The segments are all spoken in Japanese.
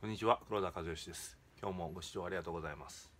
こんにちは黒田和義です今日もご視聴ありがとうございます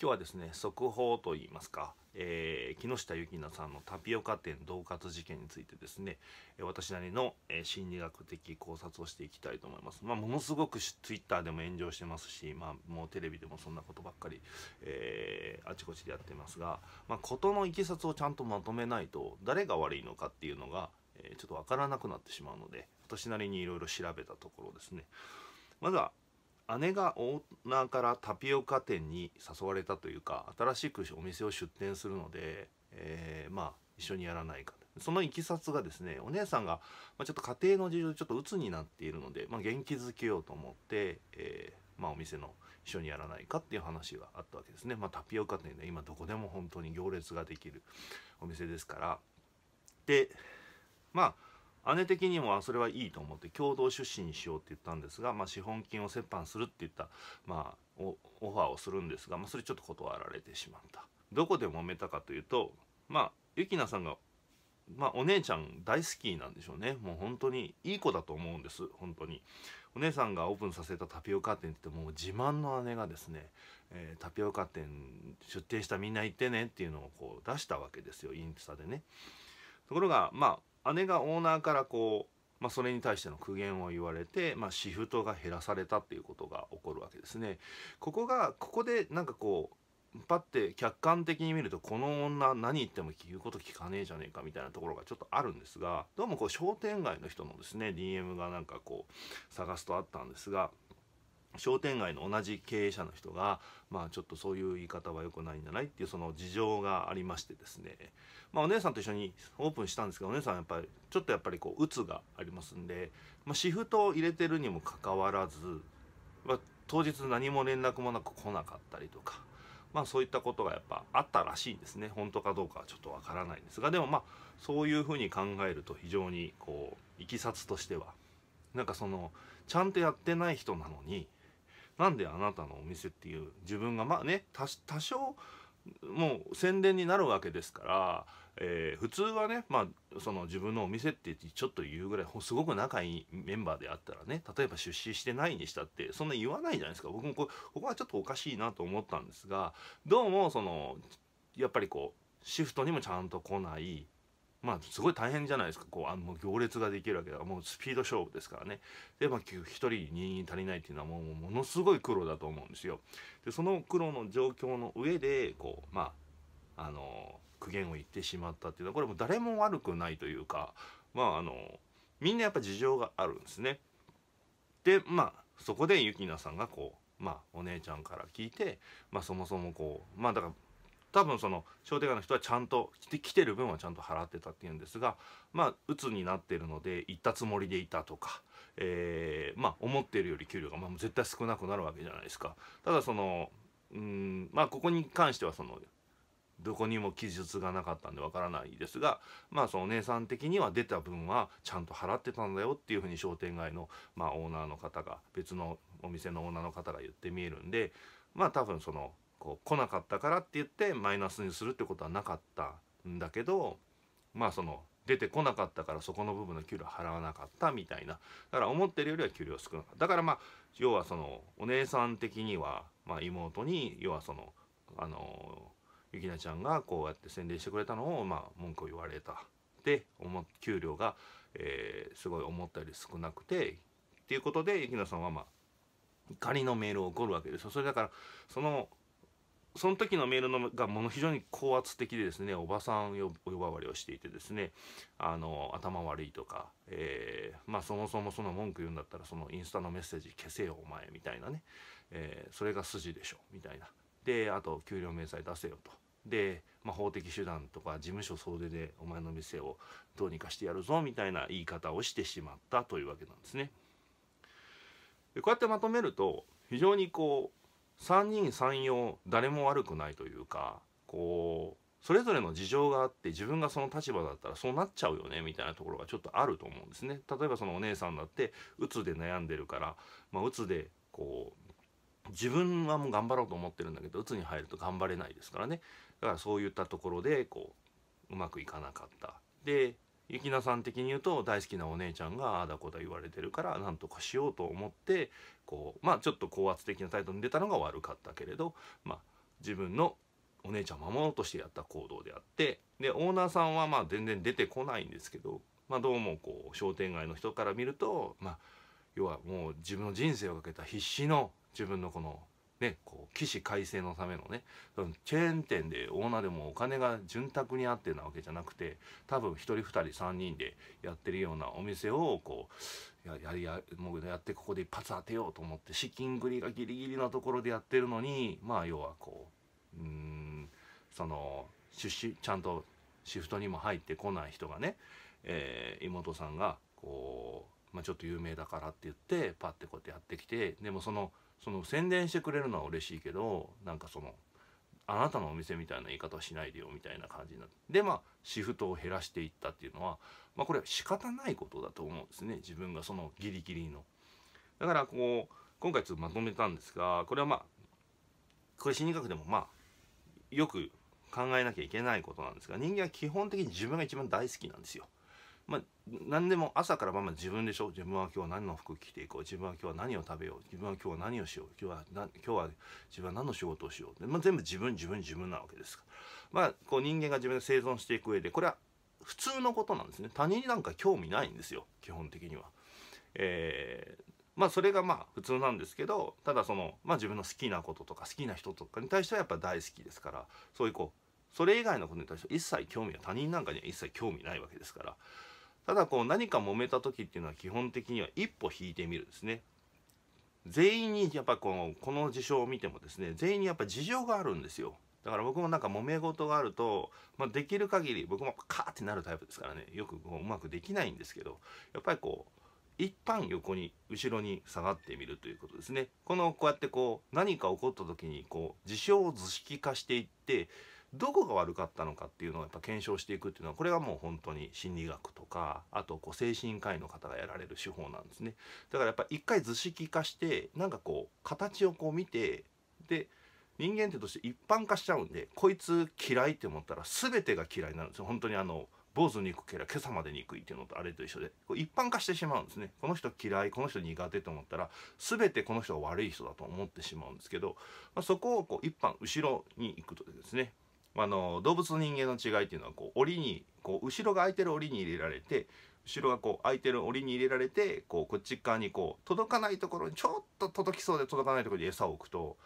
今日はですね速報といいますか、えー、木下ゆきなさんのタピオカ店恫喝事件についてですね私なりの、え心理学的考察をしていきたいと思います、まあ、ものすごく twitter でも炎上してますし、まあ、もうテレビでもそんなことばっかり、えー、あちこちでやってますが、まあ、事のいきさつをちゃんとまとめないと誰が悪いのかっていうのが、えちょっとわからなくなってしまうので私なりにいろいろ調べたところですねまずは姉がオーナーからタピオカ店に誘われたというか新しくお店を出店するので、えー、まあ一緒にやらないかそのいきさつがですねお姉さんが、まあ、ちょっと家庭の事情でちょっと鬱になっているので、まあ、元気づけようと思って、えー、まあ、お店の一緒にやらないかっていう話があったわけですね、まあ、タピオカ店で今どこでも本当に行列ができるお店ですからでまあ姉的にもそれはいいと思って共同出資にしようって言ったんですが、まあ、資本金を折半するって言った、まあ、オファーをするんですが、まあ、それちょっと断られてしまったどこで揉めたかというとまあゆきなさんが、まあ、お姉ちゃん大好きなんでしょうねもう本当にいい子だと思うんです本当にお姉さんがオープンさせたタピオカ店ってもう自慢の姉がですね、えー、タピオカ店出店したみんな行ってねっていうのをこう出したわけですよインスタでねところがまあ姉がオーナーからこう、まあ、それに対しての苦言を言われて、まあ、シフトが減らされたっていうことが起こるわけですね。ここがここでなんかこうパッて客観的に見るとこの女何言っても言うこと聞かねえじゃねえかみたいなところがちょっとあるんですがどうもこう商店街の人のですね DM がなんかこう探すとあったんですが商店街の同じ経営者の人が、まあ、ちょっとそういう言い方は良くないんじゃないっていうその事情がありましてですね、まあ、お姉さんと一緒にオープンしたんですけどお姉さんはやっぱりちょっとやっぱりこう鬱がありますんで、まあ、シフトを入れてるにもかかわらず、まあ、当日何も連絡もなく来なかったりとか。まあそういったことがやっぱあったらしいんですね本当かどうかはちょっとわからないんですがでもまあそういうふうに考えると非常にこういきさつとしてはなんかそのちゃんとやってない人なのになんであなたのお店っていう自分がまあね多少もう宣伝になるわけですから、えー、普通はね、まあ、その自分のお店ってちょっと言うぐらいすごく仲いいメンバーであったらね例えば出資してないにしたってそんな言わないじゃないですか僕もここはちょっとおかしいなと思ったんですがどうもそのやっぱりこうシフトにもちゃんと来ないまあすごい大変じゃないですかこうあもう行列ができるわけだからもうスピード勝負ですからねで、まあ、1人2人足りないっていうのはもうものすごい苦労だと思うんですよでその苦労の状況の上でこうまああの苦言を言ってしまったっていうのはこれも誰も悪くないというかまああのみんなやっぱ事情があるんですねでまあそこでゆきなさんがこうまあお姉ちゃんから聞いてまあそもそもこうまあだから多分その商店街の人はちゃんと来てる分はちゃんと払ってたっていうんですがまあ鬱になってるので行ったつもりでいたとか、えー、まあ思ってるより給料が、まあ、絶対少なくなるわけじゃないですかただそのうんまあここに関してはそのどこにも記述がなかったんでわからないですがまあそのお姉さん的には出た分はちゃんと払ってたんだよっていうふうに商店街の、まあ、オーナーの方が別のお店のオーナーの方が言って見えるんでまあ多分そのこう来なかったからって言ってマイナスにするってことはなかったんだけどまあその出てこなかったからそこの部分の給料払わなかったみたいなだから思ってるよりは給料少なかっただからまあ要はそのお姉さん的には、まあ、妹に要はそのあのゆきなちゃんがこうやって宣伝してくれたのをまあ文句を言われたで給料が、えー、すごい思ったより少なくてっていうことでゆきなさんはまあ仮のメールを送るわけですよそれだからそのその時のメールのがもの非常に高圧的でですねおばさん呼ばわりをしていてですねあの頭悪いとか、えー、まあ、そもそもその文句言うんだったらそのインスタのメッセージ消せよお前みたいなね、えー、それが筋でしょみたいなであと給料明細出せよとで、まあ、法的手段とか事務所総出でお前の店をどうにかしてやるぞみたいな言い方をしてしまったというわけなんですね。でこうやってまとめると非常にこう三人三様誰も悪くないというかこうそれぞれの事情があって自分がその立場だったらそうなっちゃうよねみたいなところがちょっとあると思うんですね。例えばそのお姉さんだってうつで悩んでるから、まあ、うつでこう自分はもう頑張ろうと思ってるんだけどうつに入ると頑張れないですからねだからそういったところでこううまくいかなかったでゆきなさん的に言うと大好きなお姉ちゃんがああだこだ言われてるからなんとかしようと思ってこうまあちょっと高圧的な態度に出たのが悪かったけれどまあ自分のお姉ちゃんを守ろうとしてやった行動であってでオーナーさんはまあ全然出てこないんですけど、まあ、どうもこう商店街の人から見るとまあ要はもう自分の人生をかけた必死の自分のこのね、こう起死回生のためのねチェーン店でオーナーでもお金が潤沢にあってなわけじゃなくて多分1人2人3人でやってるようなお店をこうややりやもうやってここで一発当てようと思って資金繰りがギリギリのところでやってるのにまあ要はこううんその出資ちゃんとシフトにも入ってこない人がね、えー、妹さんがこう、まあ、ちょっと有名だからって言ってパッてこうやってやってきてでもその。その宣伝してくれるのは嬉しいけどなんかそのあなたのお店みたいな言い方しないでよみたいな感じになってでまあシフトを減らしていったっていうのは、まあ、これは仕方ないことだと思うんですね自分がそのギリギリの。だからこう今回ちょっとまとめたんですがこれはまあこれ心理学でもまあよく考えなきゃいけないことなんですが人間は基本的に自分が一番大好きなんですよ。まあ、何でも朝から晩まで自分でしょ自分は今日は何の服着ていこう自分は今日は何を食べよう自分は今日は何をしよう今日は今日は自分は何の仕事をしようで、まあ、全部自分自分自分なわけですからまあこう人間が自分で生存していく上でこれは普通のことなんですね他人なんか興味ないんですよ基本的には。えーまあそれがまあ普通なんですけどただそのまあ自分の好きなこととか好きな人とかに対してはやっぱ大好きですからそういうこうそれ以外のことに対して一切興味は他人なんかには一切興味ないわけですからただこう何か揉めた時っていうのは基本的には一歩引いてみるですね全員にやっぱこのこの事象を見てもですね全員にやっぱ事情があるんですよだから僕もなんか揉め事があると、まあ、できる限り僕もカーってなるタイプですからねよくこううまくできないんですけどやっぱりこう一般横に後ろに下がってみるということですねこのこうやってこう何か起こった時にこう事象を図式化していってどこが悪かったのかっていうのをやっぱ検証していくっていうのはこれがもう本当に心理学とかあとこう精神科医の方がやられる手法なんですねだからやっぱ一回図式化してなんかこう形をこう見てで人間ってとして一般化しちゃうんでこいつ嫌いって思ったら全てが嫌いになるんですよ本当にあの坊主憎けりゃ今朝まで憎いっていうのとあれと一緒で一般化してしまうんですねこの人嫌いこの人苦手と思ったら全てこの人は悪い人だと思ってしまうんですけど、まあ、そこをこう一般後ろに行くとですねあの動物と人間の違いっていうのはこう檻にこう後ろが空いてる檻に入れられて後ろがこう空いてる檻に入れられてこうこっち側にこう届かないところにちょっと届きそうで届かないところに餌を置くと、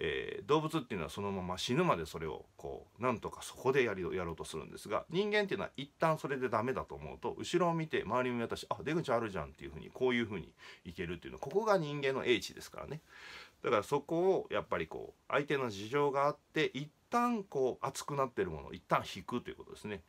えー、動物っていうのはそのまま死ぬまでそれをこうなんとかそこでやりやろうとするんですが人間っていうのは一旦それで駄目だと思うと後ろを見て周りを見渡しあ出口あるじゃんっていうふうにこういうふうにいけるっていうのはここが人間の英知ですからね。だからそこをやっぱりこう相手の事情があって一旦こう熱くなってるものを一旦引くということですね。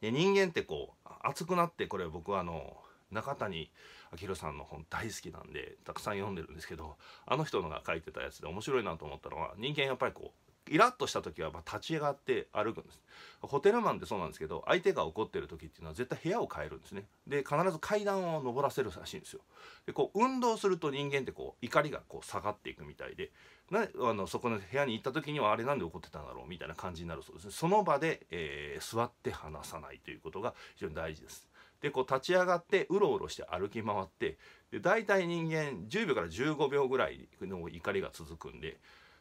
で人間ってこう熱くなってこれ僕はあの中谷明宏さんの本大好きなんでたくさん読んでるんですけどあの人のが書いてたやつで面白いなと思ったのは人間やっぱりこうイラッとした時はまあ立ち上がって歩くんですホテルマンってそうなんですけど相手が怒ってる時っていうのは絶対部屋を変えるんですねで必ず階段を上らせるらしいんですよでこう運動すると人間ってこう怒りがこう下がっていくみたいでね、あのそこの部屋に行った時にはあれなんで怒ってたんだろうみたいな感じになるそうですねその場で、えー、座って話さないということが非常に大事ですでこう立ち上がってうろうろして歩き回ってで大体人間10秒から15秒ぐらいの怒りが続くんで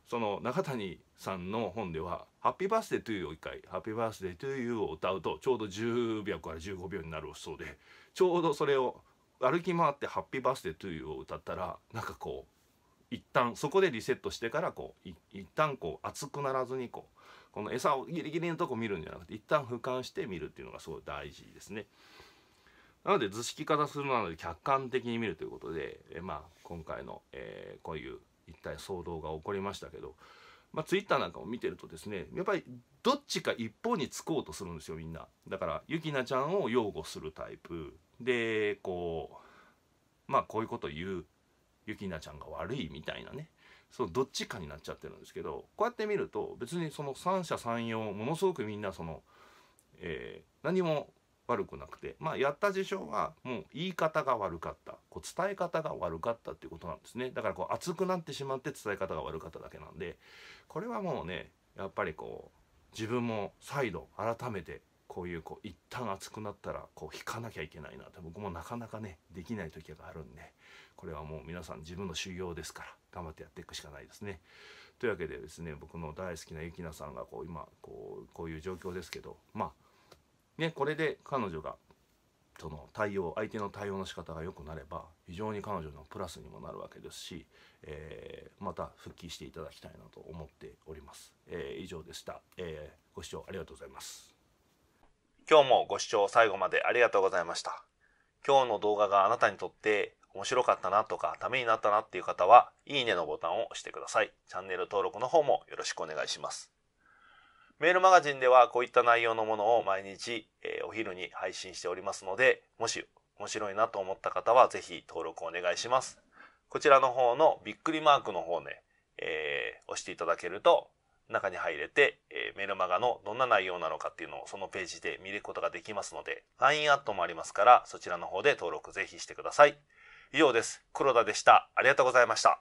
その中谷さんの本では「ハッピーバースデートゥーユー」を1回「ハッピーバースデートゥーユー」を歌うとちょうど10秒から15秒になるそうでちょうどそれを歩き回って「ハッピーバースデートゥーユー」を歌ったらなんかこう一旦そこでリセットしてからこう一旦こう熱くならずにこうこの餌をギリギリのとこ見るんじゃなくて一旦俯瞰して見るっていうのがすごい大事ですね。なので図式化するなので客観的に見るということで、えまあ、今回の、えー、こういう一体騒動が起こりましたけど、まあ、Twitter なんかを見てるとですねやっぱりどっちか一方につこうとするんですよみんな。だからゆきなちゃんを擁護するタイプでこうまあこういうこと言うゆきなちゃんが悪いみたいなねそのどっちかになっちゃってるんですけどこうやって見ると別にその三者三様ものすごくみんなその、えー、何も悪くなくてまあやった事象はもう言い方が悪かったこう伝え方が悪かったっていうことなんですねだからこう熱くなってしまって伝え方が悪かっただけなんでこれはもうねやっぱりこう自分も再度改めてこういうこう一旦熱くなったらこう引かなきゃいけないなって僕もなかなかねできない時があるんでこれはもう皆さん自分の修行ですから頑張ってやっていくしかないですね。というわけでですね僕の大好きなゆきなさんがこう今こうこういう状況ですけどまあねこれで彼女がその対応相手の対応の仕方が良くなれば非常に彼女のプラスにもなるわけですし、えー、また復帰していただきたいなと思っております。えー、以上でした、えー、ご視聴ありがとうございます。今日もご視聴最後までありがとうございました。今日の動画があなたにとって面白かったなとかためになったなっていう方は、いいねのボタンを押してください。チャンネル登録の方もよろしくお願いします。メールマガジンではこういった内容のものを毎日、えお昼に配信しておりますので、もし面白いなと思った方はぜひ登録お願いします。こちらの方のびっくりマークの方ね、えー、押していただけると中に入れて、えー、メルマガのどんな内容なのかっていうのをそのページで見ることができますので、LINE アットもありますから、そちらの方で登録ぜひしてください。以上です。黒田でした。ありがとうございました。